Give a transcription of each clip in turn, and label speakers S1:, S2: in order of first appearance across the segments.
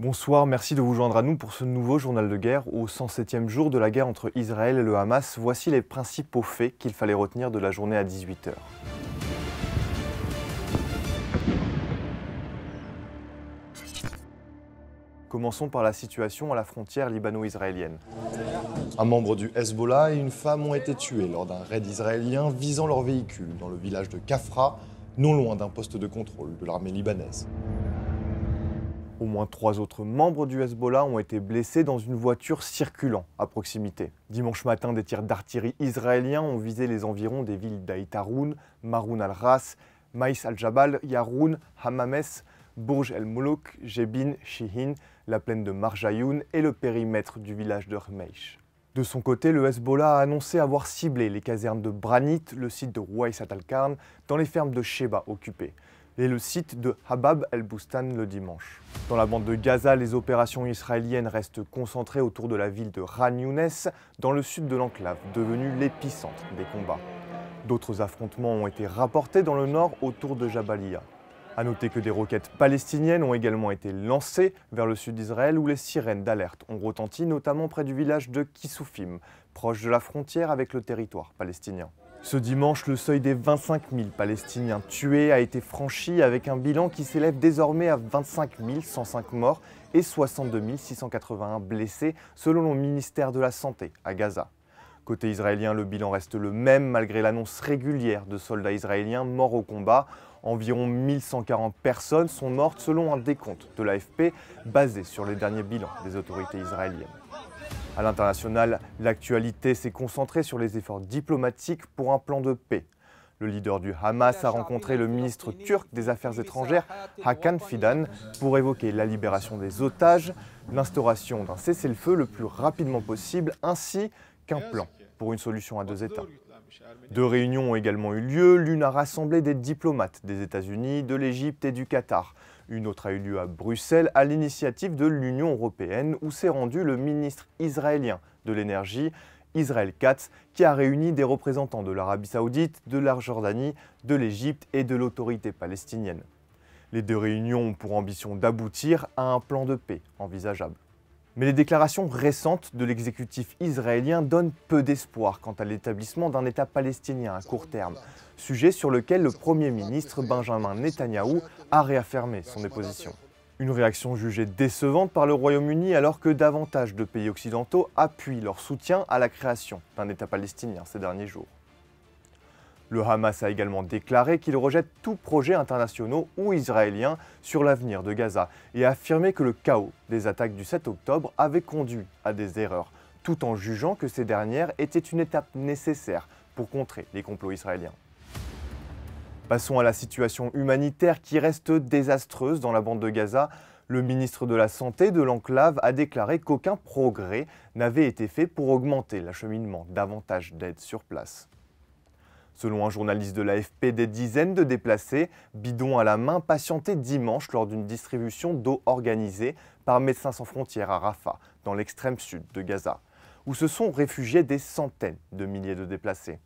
S1: Bonsoir, merci de vous joindre à nous pour ce nouveau journal de guerre au 107e jour de la guerre entre Israël et le Hamas. Voici les principaux faits qu'il fallait retenir de la journée à 18h. Commençons par la situation à la frontière libano-israélienne. Un membre du Hezbollah et une femme ont été tués lors d'un raid israélien visant leur véhicule dans le village de Kafra, non loin d'un poste de contrôle de l'armée libanaise. Au moins trois autres membres du Hezbollah ont été blessés dans une voiture circulant à proximité. Dimanche matin, des tirs d'artillerie israéliens ont visé les environs des villes d'Aït Haroun, Maroun al-Ras, Maïs al-Jabal, Yaroun, Hammames, Bourj el-Moulouk, Jebin, Shihin, la plaine de Marjayoun et le périmètre du village de Rmeish. De son côté, le Hezbollah a annoncé avoir ciblé les casernes de Branit, le site de Rouaïsat al-Karn, dans les fermes de Sheba occupées et le site de Habab el-Boustan le dimanche. Dans la bande de Gaza, les opérations israéliennes restent concentrées autour de la ville de Ran dans le sud de l'enclave, devenue l'épicentre des combats. D'autres affrontements ont été rapportés dans le nord autour de Jabalia. A noter que des roquettes palestiniennes ont également été lancées vers le sud d'Israël où les sirènes d'alerte ont retenti, notamment près du village de Kisoufim, proche de la frontière avec le territoire palestinien. Ce dimanche, le seuil des 25 000 Palestiniens tués a été franchi avec un bilan qui s'élève désormais à 25 105 morts et 62 681 blessés selon le ministère de la Santé à Gaza. Côté israélien, le bilan reste le même malgré l'annonce régulière de soldats israéliens morts au combat. Environ 1140 personnes sont mortes selon un décompte de l'AFP basé sur les derniers bilans des autorités israéliennes. À l'international, l'actualité s'est concentrée sur les efforts diplomatiques pour un plan de paix. Le leader du Hamas a rencontré le ministre turc des Affaires étrangères, Hakan Fidan, pour évoquer la libération des otages, l'instauration d'un cessez-le-feu le plus rapidement possible, ainsi qu'un plan pour une solution à deux États. Deux réunions ont également eu lieu, l'une a rassemblé des diplomates des États-Unis, de l'Égypte et du Qatar. Une autre a eu lieu à Bruxelles à l'initiative de l'Union européenne où s'est rendu le ministre israélien de l'énergie, Israël Katz, qui a réuni des représentants de l'Arabie saoudite, de la Jordanie, de l'Égypte et de l'autorité palestinienne. Les deux réunions ont pour ambition d'aboutir à un plan de paix envisageable. Mais les déclarations récentes de l'exécutif israélien donnent peu d'espoir quant à l'établissement d'un État palestinien à court terme, sujet sur lequel le Premier ministre Benjamin Netanyahou a réaffirmé son déposition. Une réaction jugée décevante par le Royaume-Uni alors que davantage de pays occidentaux appuient leur soutien à la création d'un État palestinien ces derniers jours. Le Hamas a également déclaré qu'il rejette tout projet international ou israélien sur l'avenir de Gaza et a affirmé que le chaos des attaques du 7 octobre avait conduit à des erreurs, tout en jugeant que ces dernières étaient une étape nécessaire pour contrer les complots israéliens. Passons à la situation humanitaire qui reste désastreuse dans la bande de Gaza. Le ministre de la Santé de l'enclave a déclaré qu'aucun progrès n'avait été fait pour augmenter l'acheminement davantage d'aide sur place. Selon un journaliste de l'AFP, des dizaines de déplacés, bidons à la main, patientaient dimanche lors d'une distribution d'eau organisée par Médecins sans frontières à Rafah, dans l'extrême sud de Gaza, où se sont réfugiés des centaines de milliers de déplacés.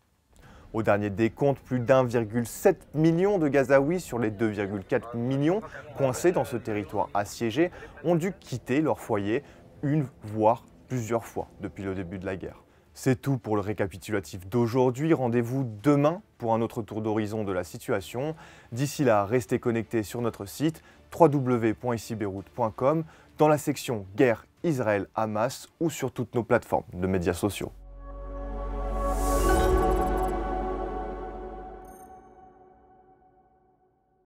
S1: Au dernier décompte, plus d'1,7 million de Gazaouis sur les 2,4 millions coincés dans ce territoire assiégé ont dû quitter leur foyer une voire plusieurs fois depuis le début de la guerre. C'est tout pour le récapitulatif d'aujourd'hui. Rendez-vous demain pour un autre tour d'horizon de la situation. D'ici là, restez connectés sur notre site www.icbeyrouth.com dans la section Guerre Israël-Hamas ou sur toutes nos plateformes de médias sociaux.